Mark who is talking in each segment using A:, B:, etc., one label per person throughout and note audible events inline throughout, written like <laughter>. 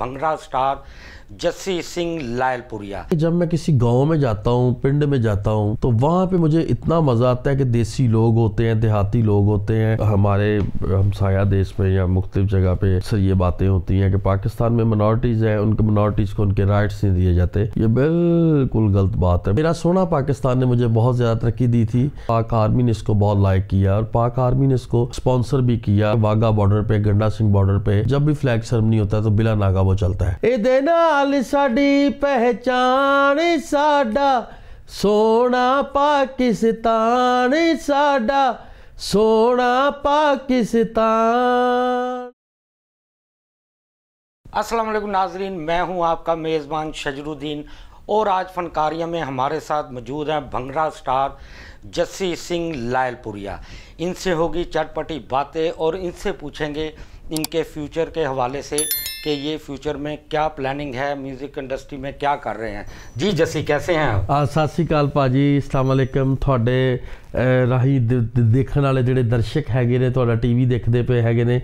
A: Bhangra star Jassi Singh Lyallpuria
B: जब मैं किसी गांव में जाता हूँ पिंड में जाता हूँ तो वहाँ पे मुझे इतना मज़ा आता है कि देसी लोग होते हैं देहाती लोग होते हैं हमारे हमसाया देश में या मुख्तलिफ जगह पे अक्सर ये बातें होती हैं कि पाकिस्तान में मनॉरिटीज़ हैं उनके मनॉरिटीज़ को उनके राइट्स नहीं दिए जाते ये बिल्कुल गलत बात है मेरा सोना पाकिस्तान ने मुझे बहुत ज़्यादा तरक्की दी थी पाक आर्मी ने इसको बहुत लाइक किया और पाक आर्मी ने इसको स्पॉन्सर भी किया वाघा बॉर्डर पे गंडा सिंह बॉर्डर पे जब भी फ्लैग सेरेमनी होता है तो बिला नागा वो चलता है ਇਹਦੇ ਨਾਲ ਸਾਡੀ ਪਹਿਚਾਣ ਸਾਡਾ ਸੋਹਣਾ ਪਾਕਿਸਤਾਨ ਸਾਡਾ ਸੋਹਣਾ ਪਾਕਿਸਤਾਨ
A: नाजरीन मैं हूं आपका मेज़बान शजरुद्दीन और आज फनकारिया में हमारे साथ मौजूद हैं भंगड़ा स्टार जस्सी सिंह लायलपुरिया इनसे होगी चटपटी बातें और इनसे पूछेंगे इनके फ्यूचर के हवाले से कि ये फ्यूचर में क्या प्लानिंग है म्यूज़िक इंडस्ट्री में क्या कर रहे हैं जी जसी कैसे हैं आप
B: ਸਤਿ ਸ਼੍ਰੀ ਅਕਾਲ ਭਾਜੀ ਅਸਲਾਮ ਅਲੈਕਮ ਤੁਹਾਡੇ ਰਾਹੀਂ ਦੇਖਣ ਵਾਲੇ ਜਿਹੜੇ ਦਰਸ਼ਕ ਹੈਗੇ ਨੇ ਤੁਹਾਡਾ ਟੀਵੀ ਦੇਖਦੇ ਪਏ ਹੈਗੇ ਨੇ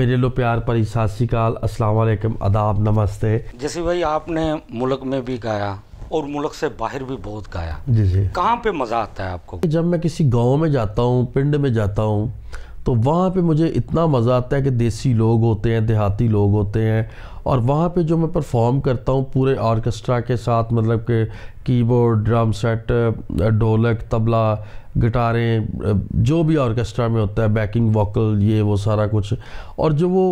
B: ਮੇਰੇ प्यार ਭਰੀ सत श्रीकाल ਅਕਾਲ ਅਸਲਾਮ नमस्ते
A: जसी भाई आपने मुल्क में भी गाया और मुल्क से बाहर भी बहुत गाया जी जी कहाँ पे मज़ा आता है आपको
B: जब मैं किसी गांव में जाता हूँ पिंड में जाता हूँ तो वहाँ पे मुझे इतना मज़ा आता है कि देसी लोग होते हैं देहाती लोग होते हैं और वहाँ पे जो मैं परफॉर्म करता हूँ पूरे ऑर्केस्ट्रा के साथ मतलब के कीबोर्ड ड्रम सेट ढोलक तबला गिटारें जो भी ऑर्केस्ट्रा में होता है बैकिंग वोकल ये वो सारा कुछ और जो वो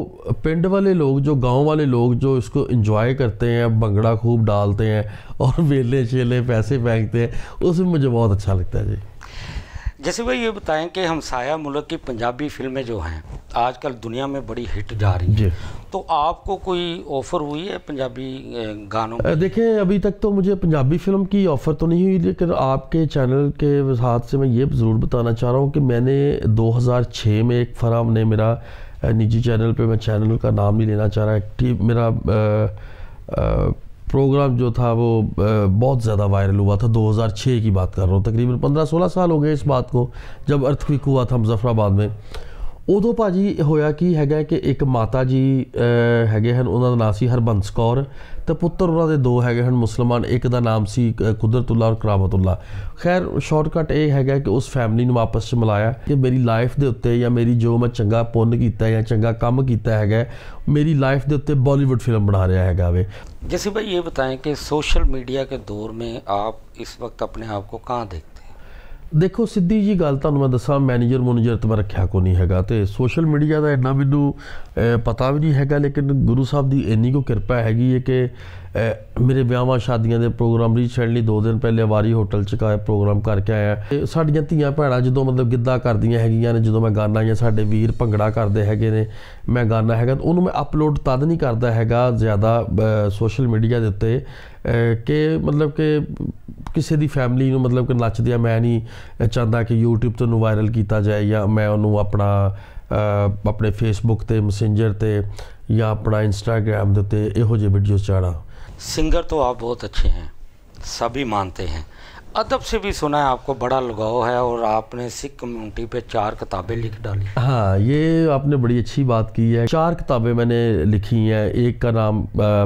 B: पिंड वाले लोग जो गांव वाले लोग जो इसको इन्जॉय करते हैं भंगड़ा खूब डालते हैं और <laughs> वेले शेले पैसे फेंकते हैं उसमें मुझे बहुत अच्छा लगता है जी
A: जैसे भाई ये बताएं कि हमसाया मुल्क की पंजाबी फिल्में जो हैं आजकल दुनिया में बड़ी हिट जा रही हैं तो आपको कोई ऑफ़र हुई है पंजाबी गानों
B: देखें अभी तक तो मुझे पंजाबी फिल्म की ऑफ़र तो नहीं हुई लेकिन आपके चैनल के हाथ से मैं ये ज़रूर बताना चाह रहा हूँ कि मैंने 2006 में एक फराम ने मेरा निजी चैनल पे मैं चैनल का नाम नहीं लेना चाह रहा एक्टिव मेरा आ, आ, प्रोग्राम जो था वो बहुत ज़्यादा वायरल हुआ था 2006 की बात कर रहा हूँ तकरीबन 15-16 साल हो गए इस बात को जब अर्थक्विक हुआ था मुजफ्फराबाद में ਉਦੋਂ ਭਾਜੀ ਹੋਇਆ ਕੀ ਹੈਗਾ ਕਿ ਇੱਕ ਮਾਤਾ ਜੀ ਹੈਗੇ ਹਨ ਉਹਨਾਂ ਦਾ ਨਾਮ ਸੀ ਹਰਬੰਸ ਕੌਰ ਤੇ ਪੁੱਤਰ ਉਹਨਾਂ ਦੇ ਦੋ ਹੈਗੇ ਹਨ ਮੁਸਲਮਾਨ ਇੱਕ ਦਾ ਨਾਮ ਸੀ ਕੁਦਰਤੁੱਲਾ ਔਰ ਕਰਾਮਤੁੱਲਾ ਖੈਰ ਸ਼ਾਰਟਕਟ ਇਹ ਹੈਗਾ ਕਿ ਉਸ ਫੈਮਿਲੀ ਨੂੰ ਆਪਸ ਵਿੱਚ ਮਿਲਾਇਆ ਕਿ ਮੇਰੀ ਲਾਈਫ ਦੇ ਉੱਤੇ ਜਾਂ ਮੇਰੀ ਜੋ ਮੈਂ ਚੰਗਾ ਪੁੰਨ ਕੀਤਾ ਜਾਂ ਚੰਗਾ ਕੰਮ ਕੀਤਾ ਹੈਗਾ ਮੇਰੀ ਲਾਈਫ ਦੇ ਉੱਤੇ ਬਾਲੀਵੁੱਡ ਫਿਲਮ ਬਣਾ
A: ਰਿਹਾ ਹੈਗਾ ਵੇ जैसे ਭਾਈ ਇਹ ਬਤਾਏ ਕਿ ਸੋਸ਼ਲ ਮੀਡੀਆ ਦੇ ਦੌਰ ਮੇ ਆਪ ਇਸ ਵਕਤ ਆਪਣੇ ਆਪ ਕੋ ਕਹਾਂ ਦੇ
B: ਦੇਖੋ ਸਿੱਧੀ ਜੀ ਗੱਲ ਤੁਹਾਨੂੰ ਮੈਂ ਦੱਸਾਂ ਮੈਨੇਜਰ ਮੈਨੇਜਰ ਤੇ ਮੈਂ ਰੱਖਿਆ ਕੋ ਨਹੀਂ ਹੈਗਾ ਤੇ ਸੋਸ਼ਲ ਮੀਡੀਆ ਦਾ ਇੰਨਾ ਮੈਨੂੰ ਪਤਾ ਵੀ ਨਹੀਂ ਹੈਗਾ ਲੇਕਿਨ ਗੁਰੂ ਸਾਹਿਬ ਦੀ ਇੰਨੀ ਕੋ ਕਿਰਪਾ ਹੈਗੀ ਹੈ ਕਿ ਮੇਰੇ ਵਿਆਹਾਂ ਸ਼ਾਦੀਆਂ ਦੇ ਪ੍ਰੋਗਰਾਮ ਲਈ 2 ਦਿਨ ਪਹਿਲੇ ਵਾਰੀ ਹੋਟਲ ਚ ਕਾ ਪ੍ਰੋਗਰਾਮ ਕਰਕੇ ਆਇਆ ਤੇ ਸਾਡੀਆਂ ਧੀਆਂ ਭੈਣਾਂ ਜਦੋਂ ਮਤਲਬ ਗਿੱਧਾ ਕਰਦੀਆਂ ਹੈਗੀਆਂ ਨੇ ਜਦੋਂ ਮੈਂ ਗਾਣਾ ਜਾਂ ਸਾਡੇ ਵੀਰ ਭੰਗੜਾ ਕਰਦੇ ਹੈਗੇ ਨੇ ਮੈਂ ਗਾਣਾ ਹੈਗਾ ਉਹਨੂੰ ਮੈਂ ਅਪਲੋਡ ਤਦ ਨਹੀਂ ਕਰਦਾ ਹੈਗਾ ਜ਼ਿਆਦਾ ਸੋਸ਼ਲ ਮੀਡੀਆ ਦੇ ਉੱਤੇ ਕਿ ਮਤਲਬ ਕਿ ਕਿਸੇ ਦੀ ਫੈਮਿਲੀ ਨੂੰ ਮਤਲਬ ਕਿ ਨੱਚਦੇ ਆ ਮੈਂ ਨਹੀਂ ਚਾਹੁੰਦਾ ਕਿ YouTube ਤੋਂ ਨੂੰ ਵਾਇਰਲ ਕੀਤਾ ਜਾਏ ਜਾਂ ਮੈਂ ਉਹਨੂੰ ਆਪਣਾ ਆਪਣੇ Facebook ਤੇ Messenger ਤੇ ਜਾਂ ਆਪਣਾ Instagram ਦੇ ਉੱਤੇ ਇਹੋ ਜਿਹੇ ਵੀਡੀਓ ਚਾੜਾ
A: ਸਿੰਗਰ ਤੋਂ ਆਪ ਬਹੁਤ ਅੱਛੇ ਹਨ ਸਭੀ ਮੰਨਤੇ ਹਨ अदब से भी सुना है आपको बड़ा लगाव है और आपने सिख कम्युनिटी पे चार किताबें लिख डाली
B: हाँ ये आपने बड़ी अच्छी बात की है चार किताबें मैंने लिखी हैं एक का नाम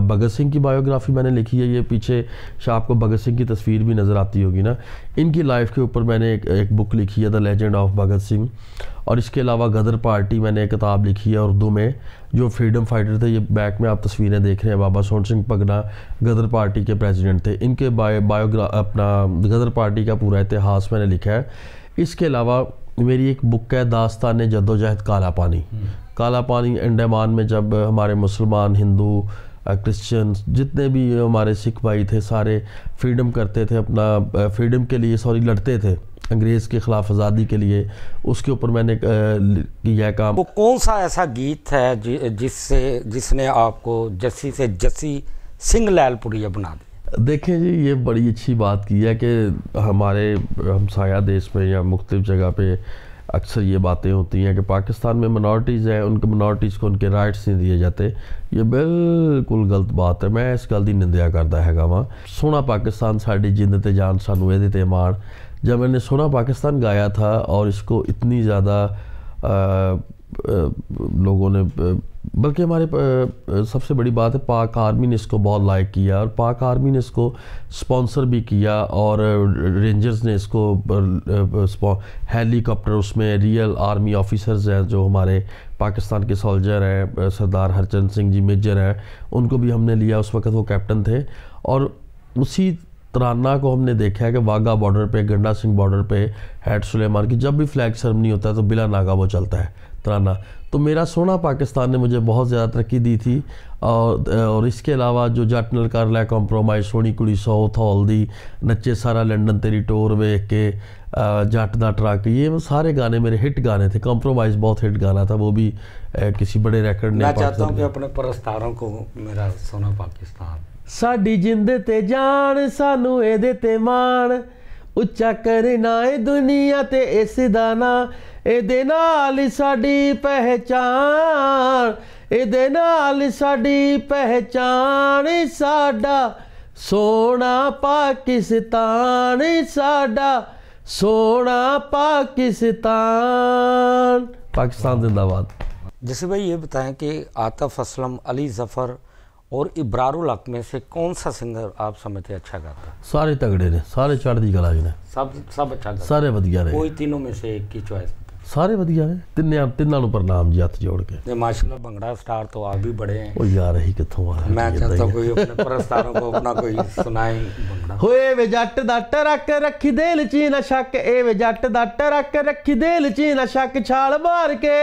B: भगत सिंह की बायोग्राफी मैंने लिखी है ये पीछे शाह आपको भगत सिंह की तस्वीर भी नज़र आती होगी ना इनकी लाइफ के ऊपर मैंने एक, एक बुक लिखी है the legend of Bhagat Singh और इसके अलावा गदर पार्टी मैंने एक किताब लिखी है उर्दू में जो फ्रीडम फाइटर थे ये बैक में आप तस्वीरें देख रहे हैं बाबा सोहन सिंह पगना गदर पार्टी के प्रेसिडेंट थे इनके बायो बायोग्रा अपना गदर सदर पार्टी का पूरा इतिहास मैंने लिखा है इसके अलावा मेरी एक बुक है दास्तान जदोजहद काला पानी हम्म। काला पानी अंडमान में जब हमारे मुसलमान हिंदू क्रिश्चन जितने भी हमारे सिख भाई थे सारे फ्रीडम करते थे अपना फ्रीडम के लिए सॉरी लड़ते थे अंग्रेज़ के ख़िलाफ़ आज़ादी के लिए उसके ऊपर मैंने किया काम वो
A: कौन सा ऐसा गीत है जिससे जिसने आपको जस्सी से जस्सी सिंह लैलपुरिया बना दी
B: देखें जी ये बड़ी अच्छी बात की है कि हमारे हमसाया देश में या मुख्तफ़ जगह पे अक्सर ये बातें होती हैं कि पाकिस्तान में मनॉरटीज़ हैं उनके मनॉरिटीज़ को उनके राइट्स नहीं दिए जाते ये बिल्कुल गलत बात है मैं इस गल की निंदा करता है वहाँ सोना पाकिस्तान साड़ी जिंद ते जान सानू ए माण जब मैंने सोना पाकिस्तान गाया था और इसको इतनी ज़्यादा लोगों ने बल्कि हमारे सबसे बड़ी बात है पाक आर्मी ने इसको बहुत लाइक किया और पाक आर्मी ने इसको स्पॉन्सर भी किया और रेंजर्स ने इसको हेलीकॉप्टर उसमें रियल आर्मी ऑफिसर्स हैं जो हमारे पाकिस्तान के सोल्जर हैं सरदार हरचंद सिंह जी मेजर हैं उनको भी हमने लिया उस वक्त वो कैप्टन थे और उसी तराना को हमने देखा है कि वाघा बॉर्डर पे गंडा सिंह बॉर्डर पे हैड सुलेमान की जब भी फ्लैग सरमनी होता है तो बिला नागा वो चलता है ਤਰਾਨਾ ਤੋ ਮੇਰਾ ਸੋਨਾ ਪਾਕਿਸਤਾਨ ਨੇ ਮੈਨੂੰ ਬਹੁਤ ਜ਼ਿਆਦਾ ਤਰੱਕੀ ਦਿੱਤੀ ਥੀ ਔਰ ਔਰ ਇਸਕੇ ਇਲਾਵਾ ਜੋ ਜੱਟ ਨਾਲ ਕਰ ਲੈ ਕੰਪਰੋਮਾਈਜ਼ ਸੋਣੀ ਕੁੜੀ ਸੌ ਥੌਲ ਦੀ ਨੱਚੇ ਸਾਰਾ ਲੰਡਨ ਤੇਰੀ ਟੋਰ ਵੇਖ ਕੇ ਜੱਟ ਦਾ ਟਰੱਕ ਇਹ ਸਾਰੇ ਗਾਣੇ ਮੇਰੇ ਹਿੱਟ ਗਾਣੇ ਥੇ ਕੰਪਰੋਮਾਈਜ਼ ਬਹੁਤ ਹਿੱਟ ਗਾਣਾ ਥਾ ਉਹ ਵੀ ਕਿਸੇ ਬੜੇ ਰੈਕੋਰਡ ਨੇ ਮੈਂ ਚਾਹਤਾ ਹੂੰ ਕਿ
A: ਆਪਣੇ ਪ੍ਰਸਤਾਰੋਂ ਕੋ ਮੇਰਾ ਸੋਨਾ ਪਾਕਿਸਤਾਨ
B: ਸਾਡੀ ਜਿੰਦ ਤੇ ਜਾਨ ਸਾਨੂੰ ਇਹਦੇ ਤੇ ਮਾਣ ਉੱਚਾ ਕਰਨਾ ਏ ਦੁਨੀਆ ਤੇ ਇਸ ਦਾਣਾ ਇਹਦੇ ਨਾਲ ਸਾਡੀ ਪਹਿਚਾਨ ਇਹਦੇ ਨਾਲ ਸਾਡੀ ਪਹਿਚਾਨ ਸਾਡਾ ਸੋਹਣਾ ਪਾਕਿਸਤਾਨ
A: ਸਾਡਾ ਸੋਹਣਾ पाकिस्तान पाकिस्तान जिंदाबाद जैसे भाई ये बताएं कि आतफ असलम अली ज़फ़र ਔਰ ਇਬਰਾਰੁਲ ਹਕ ਮੇਂ ਸੇ ਕੌਨ ਸਾ ਸਿੰਗਰ ਆਪ ਸਮਝਤੇ ਅੱਛਾ ਗਾਤਾ
B: ਸਾਰੇ ਤਗੜੇ ਨੇ ਸਾਰੇ ਚੜ੍ਹਦੀ ਕਲਾ ਨੇ
A: ਸਭ ਸਭ ਅੱਛਾ ਗਾਤਾ ਸਾਰੇ ਵਧੀਆ ਨੇ ਕੋਈ ਤਿੰਨੋਂ ਮੇਂ ਸੇ ਇੱਕ ਹੀ ਚੁਆਇਸ
B: ਸਾਰੇ ਵਧੀਆ ਨੇ ਤਿੰਨਿਆਂ ਤਿੰਨਾਂ ਨੂੰ ਪ੍ਰਣਾਮ ਜੀ ਹੱਥ ਜੋੜ ਕੇ
A: ਤੇ ਮਾਸ਼ਾਅੱਲਾ ਭੰਗੜਾ ਸਟਾਰ ਤੋਂ ਆਪ ਵੀ ਬੜੇ ਆ
B: ਉਹ ਯਾਰ ਇਹ ਕਿੱਥੋਂ ਆ ਮੈਂ ਚਾਹਤਾ ਕੋਈ ਆਪਣੇ ਪ੍ਰਸਤਾਰੋਂ ਕੋ ਆਪਣਾ
A: ਕੋਈ ਸੁਣਾਏ ਭੰਗੜਾ
B: ਹੋਏ ਵੇ ਜੱਟ ਦਾ ਟਰੱਕ ਰੱਖੀ ਦੇਲ ਚ ਨਾ ਸ਼ੱਕ ਇਹ ਵੇ ਜੱਟ ਦਾ ਟਰੱਕ ਰੱਖੀ ਦੇਲ ਚ ਨਾ ਸ਼ੱਕ ਛਾਲ ਮਾਰ ਕੇ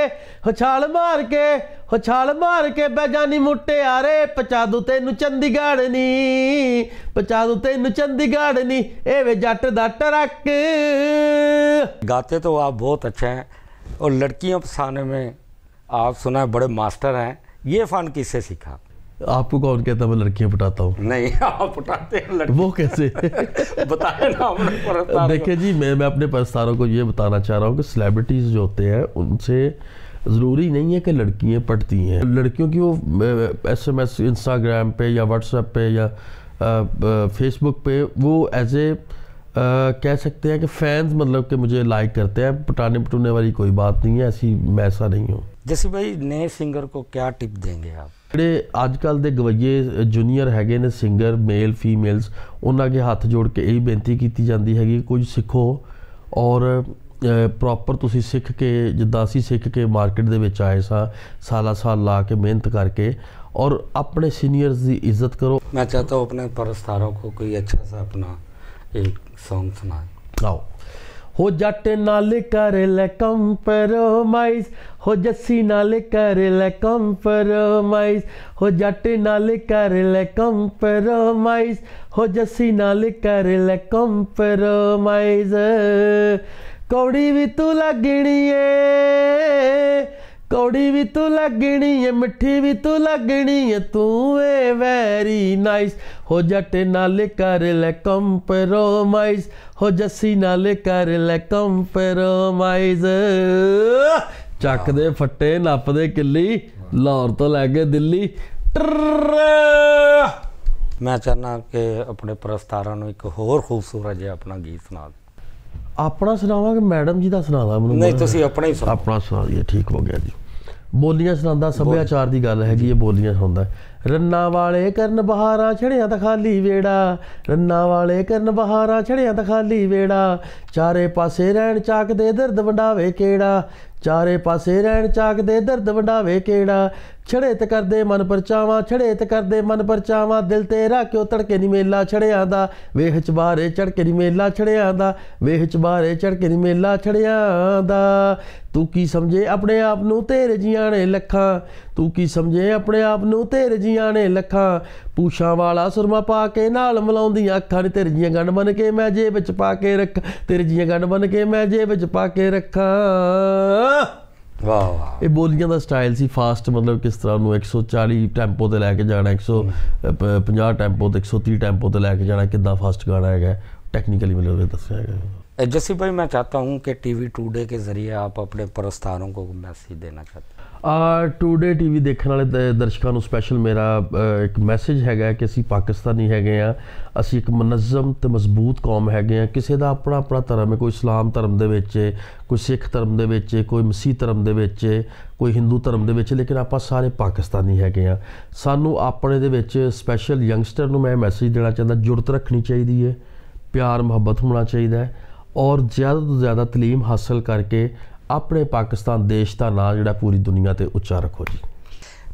B: ਹੋ ਛਾਲ ਮਾਰ ਕੇ ਹੋ ਛਾਲ ਮਾਰ ਕੇ ਬੈ ਜਾਨੀ ਮੁਟਿਆਰੇ ਪਚਾ ਦੂ ਤੈਨੂੰ ਚੰਡੀਗੜ੍ਹ ਨੀ ਪਚਾ ਦੂ ਤੈਨੂੰ ਚੰਡੀਗੜ੍ਹ ਨੀ ਇਹ ਵੇ ਜੱਟ ਦਾ
A: ਟਰੱਕ गाते तो आप बहुत अच्छे हैं और लड़कियों फसाने में आप सुना बड़े मास्टर हैं ये फन किससे सीखा
B: आपको कौन कहता है मैं लड़कियां पटाता हूँ नहीं
A: आप पटाते हैं लड़की। वो कैसे <laughs> बताए ना हमने देखिए
B: जी मैं मैं अपने परस्तारों को ये बताना चाह रहा हूँ कि सेलिब्रिटीज़ जो होते हैं उनसे ज़रूरी नहीं है कि लड़कियाँ पढ़ती हैं लड़कियों की वो एस एम एस इंस्टाग्राम पर या व्हाट्सएप पर या फेसबुक पर वो एज ए कह सकते हैं कि फैंस मतलब कि मुझे लाइक करते हैं पटाने पटूने वाली कोई बात नहीं है ऐसी मैं ऐसा नहीं हूँ
A: जैसे भाई नए सिंगर को क्या टिप देंगे आप
B: जो ਅੱਜ के गवैये जूनियर है ने सिंगर मेल फीमेल्स उन्होंने हाथ जोड़ के यही बेनती की जाती हैगी कुछ सीखो और ਪ੍ਰੋਪਰ ਤੁਸੀਂ ਸਿੱਖ ਕੇ ਜਿੱਦਾਂ ਅਸੀਂ ਸਿੱਖ ਕੇ ਮਾਰਕੀਟ ਦੇ ਵਿੱਚ ਆਏ ਸਾਂ ਸਾਲਾ ਸਾਲ ਲਾ ਕੇ ਮਿਹਨਤ ਕਰਕੇ ਔਰ ਆਪਣੇ ਸੀਨੀਅਰਸ ਦੀ ਇੱਜ਼ਤ ਕਰੋ
A: ਮੈਂ ਚਾਹਤਾ ਹਾਂ ਆਪਣੇ ਪਰਸਤਾਰਾਂ ਕੋ ਕੋਈ ਅੱਛਾ ਸਾ ਆਪਣਾ
B: ਇੱਕ Song ਸੁਣਾ ਲਓ ਹੋ ਜੱਟ ਨਾਲ ਕਰ ਲੈ ਕੰਪਰੋਮਾਈਸ ਹੋ ਜੱਸੀ ਨਾਲ ਕਰ ਲੈ ਕੰਪਰੋਮਾਈਸ ਹੋ ਜੱਟ ਨਾਲ ਕਰ ਲੈ ਕੰਪਰੋਮਾਈਸ ਹੋ ਜੱਸੀ ਨਾਲ ਕਰ ਲੈ ਕੰਪਰੋਮਾਈਜ਼ ਕੌੜੀ ਵੀ ਤੂੰ ਲੱਗਣੀ ਏ ਕੌੜੀ ਵੀ ਤੂੰ ਲੱਗਣੀ ਏ ਮਿੱਠੀ ਵੀ ਤੂੰ ਲੱਗਣੀ ਏ ਤੂੰ ਏ ਵੈਰੀ ਨਾਈਸ ਹੋ ਜੱਟ ਨਾਲ ਕਰ ਲੈ ਕੰਪਰੋਮਾਈਜ਼ ਹੋ ਜੱਸੀ ਨਾਲ ਕਰ ਲੈ ਕੰਪਰੋਮਾਈਜ਼ ਚੱਕ ਦੇ ਫੱਟੇ ਨੱਪਦੇ ਕਿੱਲੀ ਲਾਹੌਰ ਤੋਂ ਲੈ ਕੇ ਦਿੱਲੀ
A: ਮੈਂ ਚਾਹਨਾ ਕਿ ਆਪਣੇ ਪ੍ਰਸਤਾਰਾਂ ਨੂੰ ਇੱਕ ਹੋਰ ਖੂਬਸੂਰਤ ਜਿਹਾ ਆਪਣਾ ਗੀਤ ਸੁਣਾ ਦੇ
B: ਆਪਣਾ ਸੁਣਾਵਾਂ ਕਿ ਮੈਡਮ ਜੀ ਦਾ ਸੁਣਾਵਾਂ ਮੈਨੂੰ ਨਹੀਂ ਤੁਸੀਂ ਆਪਣਾ ਹੀ ਆਪਣਾ ਸੁਣਾ ਦਈਏ ਠੀਕ ਹੋ ਗਿਆ ਜੀ ਬੋਲੀਆਂ ਸੁਣਾਉਂਦਾ ਸੱਭਿਆਚਾਰ ਦੀ ਗੱਲ ਹੈਗੀ ਇਹ ਬੋਲੀਆਂ ਸੁਣਦਾ ਰੰਨਾ ਵਾਲੇ ਕਰਨ ਬਹਾਰਾਂ ਛੜਿਆਂ ਤਾਂ ਖਾਲੀ ਵੇੜਾ ਰੰਨਾ ਵਾਲੇ ਕਰਨ ਬਹਾਰਾਂ ਛੜਿਆਂ ਤਾਂ ਖਾਲੀ ਵੇੜਾ ਚਾਰੇ ਪਾਸੇ ਰਹਿਣ ਚਾਕ ਦੇ ਦਰਦ ਵੰਡਾਵੇ ਕਿਹੜਾ ਚਾਰੇ ਪਾਸੇ ਰਹਿਣ ਚਾਕ ਦੇ ਦਰਦ ਵੰਡਾਵੇ ਕਿਹੜਾ ਛੜੇਤ ਕਰਦੇ ਮਨ ਪਰਚਾਵਾ ਛੜੇਤ ਕਰਦੇ ਮਨ ਪਰਚਾਵਾ ਦਿਲ ਤੇਰਾ ਕਿਉ ਤੜਕੇ ਨੀ ਮੇਲਾ ਛੜਿਆਂ ਦਾ ਵੇਹ ਚ ਬਾਰੇ ਚੜਕੇ ਨੀ ਮੇਲਾ ਛੜਿਆਂ ਦਾ ਵੇਹ ਚ ਬਾਰੇ ਚੜਕੇ ਨੀ ਮੇਲਾ ਛੜਿਆਂ ਦਾ ਤੂੰ ਕੀ ਸਮਝੇ ਆਪਣੇ ਆਪ ਨੂੰ ਤੇਰੇ ਜੀਆਂ ਨੇ ਲੱਖਾਂ ਤੂੰ ਕੀ ਸਮਝੇ ਆਪਣੇ ਆਪ ਨੂੰ ਤੇਰੇ ਜੀਆਂ ਨੇ ਲੱਖਾਂ ਪੂਛਾਂ ਵਾਲਾ ਸੁਰਮਾ ਪਾ ਕੇ ਨਾਲ ਮਲਾਉਂਦੀਆਂ ਅੱਖਾਂ ਨੇ ਤੇਰੇ ਜੀਆਂ ਗੰਢ ਬਨ ਕੇ ਮੈਂ ਜੇਬ ਵਿੱਚ ਪਾ ਕੇ ਰੱਖ ਤੇਰੇ ਜੀਆਂ ਗੰਢ ਬਨ ਕੇ ਮੈਂ ਜੇਬ ਵਿੱਚ ਪਾ ਕੇ ਰੱਖਾਂ ਵਾਹ ਵਾਹ ਇਹ ਬੋਲੀਆਂ ਦਾ ਸਟਾਈਲ ਸੀ ਫਾਸਟ ਮਤਲਬ ਕਿਸ ਤਰ੍ਹਾਂ ਨੂੰ 140 ਟੈਂਪੋ ਤੇ ਲੈ ਕੇ ਜਾਣਾ 150 ਟੈਂਪੋ ਤੇ 130 ਟੈਂਪੋ ਤੇ ਲੈ ਕੇ ਜਾਣਾ ਕਿੰਦਾ ਫਾਸਟ ਗਾਣਾ ਹੈਗਾ ਟੈਕਨੀਕਲੀ मतलब ਇਹ ਦੱਸਿਆ
A: ਹੈਗਾ भाई ਭਾਈ ਮੈਂ ਚਾਹਤਾ ਹੂੰ ਕਿ ਟੀਵੀ टूडे के ज़रिए आप अपने परस्तारों को मैसेज देना चाहते
B: ਆ ਟੂਡੇ ਟੀਵੀ ਦੇਖਣ ਵਾਲੇ ਦਰਸ਼ਕਾਂ ਨੂੰ ਸਪੈਸ਼ਲ ਮੇਰਾ ਇੱਕ ਮੈਸੇਜ ਹੈਗਾ ਕਿ ਅਸੀਂ ਪਾਕਿਸਤਾਨੀ ਹੈਗੇ ਆ ਅਸੀਂ ਇੱਕ ਮਨਜ਼ਮ ਤੇ ਮਜ਼ਬੂਤ ਕੌਮ ਹੈਗੇ ਆ ਕਿਸੇ ਦਾ ਆਪਣਾ ਆਪਣਾ ਧਰਮ ਹੈ ਕੋਈ ਇਸਲਾਮ ਧਰਮ ਦੇ ਵਿੱਚ ਕੋਈ ਸਿੱਖ ਧਰਮ ਦੇ ਵਿੱਚ ਕੋਈ ਮਸੀਹ ਧਰਮ ਦੇ ਵਿੱਚ ਕੋਈ ਹਿੰਦੂ ਧਰਮ ਦੇ ਵਿੱਚ ਲੇਕਿਨ ਆਪਾਂ ਸਾਰੇ ਪਾਕਿਸਤਾਨੀ ਹੈਗੇ ਆ ਸਾਨੂੰ ਆਪਣੇ ਦੇ ਵਿੱਚ ਸਪੈਸ਼ਲ ਯੰਗਸਟਰ ਨੂੰ ਮੈਂ ਮੈਸੇਜ ਦੇਣਾ ਚਾਹੁੰਦਾ ਜੁਰਤ ਰੱਖਣੀ ਚਾਹੀਦੀ ਹੈ ਪਿਆਰ ਮੁਹੱਬਤ ਹੋਣਾ ਚਾਹੀਦਾ ਹੈ ਔਰ ਜ਼ਿਆਦਾ ਤੋਂ ਜ਼ਿਆਦਾ تعلیم ਹਾਸਲ ਕਰਕੇ अपने पाकिस्तान देश का ना जो पूरी दुनिया से उच्चा रखो जी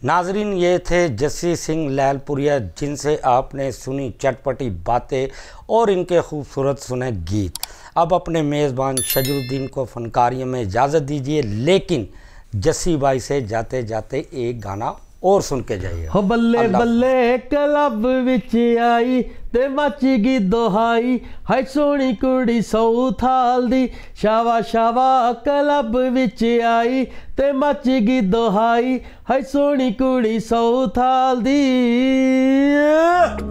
A: नाजरीन ये थे जस्सी सिंह लैलपुरिया जिनसे आपने सुनी चटपटी बातें और इनके खूबसूरत सुने गीत अब अपने मेज़बान शजरुद्दीन को फनकारियों में इजाज़त दीजिए लेकिन जस्सी बाई से जाते जाते एक गाना ਔਰ ਸੁਣ ਕੇ ਜਾਈਏ
B: ਹੋ ਬੱਲੇ ਬੱਲੇ ਕਲਬ ਵਿੱਚ ਆਈ ਤੇ ਮੱਚ ਗਈ ਦੁਹਾਈ ਹਾਈ ਸੋਹਣੀ ਕੁੜੀ ਸੌ ਥਾਲ ਦੀ ਸ਼ਾਵਾ ਸ਼ਾਵਾ ਕਲਬ ਵਿੱਚ ਆਈ ਤੇ ਮੱਚ ਗਈ ਦੁਹਾਈ ਹਾਈ ਸੋਹਣੀ ਕੁੜੀ ਸੌ ਥਾਲ ਦੀ